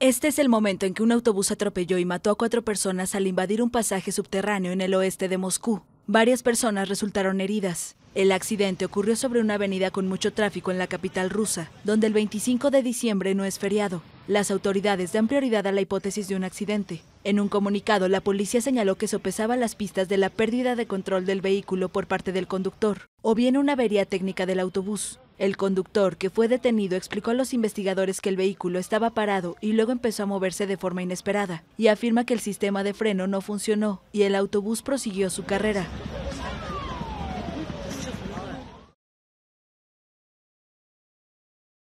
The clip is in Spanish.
Este es el momento en que un autobús atropelló y mató a cuatro personas al invadir un pasaje subterráneo en el oeste de Moscú. Varias personas resultaron heridas. El accidente ocurrió sobre una avenida con mucho tráfico en la capital rusa, donde el 25 de diciembre no es feriado. Las autoridades dan prioridad a la hipótesis de un accidente. En un comunicado, la policía señaló que sopesaba las pistas de la pérdida de control del vehículo por parte del conductor, o bien una avería técnica del autobús. El conductor, que fue detenido, explicó a los investigadores que el vehículo estaba parado y luego empezó a moverse de forma inesperada, y afirma que el sistema de freno no funcionó y el autobús prosiguió su carrera.